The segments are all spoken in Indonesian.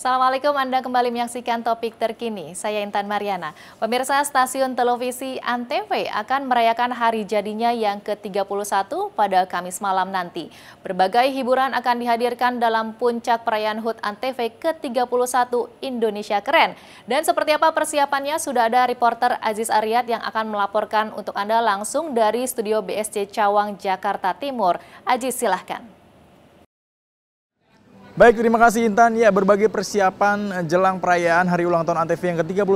Assalamualaikum, Anda kembali menyaksikan topik terkini. Saya Intan Mariana. Pemirsa stasiun televisi Antv akan merayakan hari jadinya yang ke-31 pada Kamis malam nanti. Berbagai hiburan akan dihadirkan dalam puncak perayaan HUT Antv ke-31 Indonesia Keren. Dan seperti apa persiapannya, sudah ada reporter Aziz Aryat yang akan melaporkan untuk Anda langsung dari studio BSC Cawang, Jakarta Timur. Aziz, silahkan. Baik, terima kasih Intan. Ya, berbagai persiapan jelang perayaan Hari Ulang Tahun Antv yang ke-31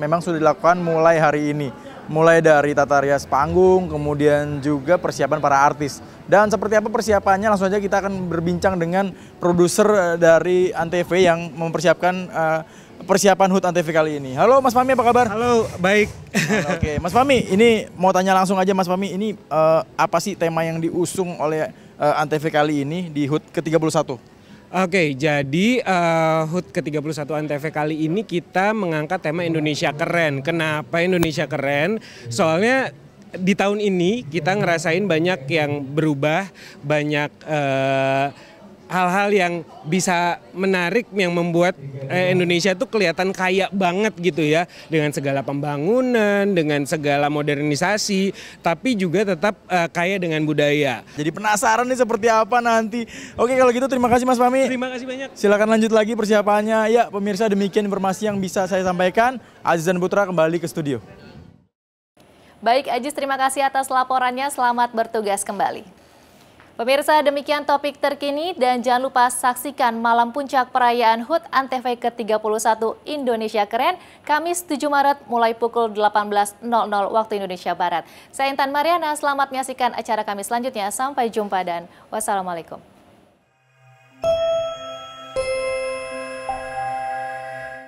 memang sudah dilakukan mulai hari ini. Mulai dari tata rias panggung, kemudian juga persiapan para artis. Dan seperti apa persiapannya, langsung aja kita akan berbincang dengan produser eh, dari Antv yang mempersiapkan eh, persiapan HUT Antv kali ini. Halo Mas Fami, apa kabar? Halo, baik. Oke, Mas Fami, ini mau tanya langsung aja Mas Fami, ini eh, apa sih tema yang diusung oleh Antv kali ini di HUT ke-31? Oke, jadi uh, HUT ke-31 ANTV kali ini kita mengangkat tema Indonesia keren. Kenapa Indonesia keren? Soalnya di tahun ini kita ngerasain banyak yang berubah, banyak uh, hal-hal yang bisa menarik yang membuat eh, Indonesia itu kelihatan kaya banget gitu ya dengan segala pembangunan, dengan segala modernisasi, tapi juga tetap eh, kaya dengan budaya. Jadi penasaran nih seperti apa nanti. Oke kalau gitu terima kasih Mas Pami. Terima kasih banyak. Silakan lanjut lagi persiapannya. Ya pemirsa demikian informasi yang bisa saya sampaikan. Azizan Putra kembali ke studio. Baik Aziz terima kasih atas laporannya. Selamat bertugas kembali. Pemirsa demikian topik terkini dan jangan lupa saksikan malam puncak perayaan HUT ANTV ke-31 Indonesia Keren Kamis 7 Maret mulai pukul 18.00 waktu Indonesia Barat. Saya Intan Mariana, selamat menyaksikan acara kami selanjutnya. Sampai jumpa dan wassalamualaikum.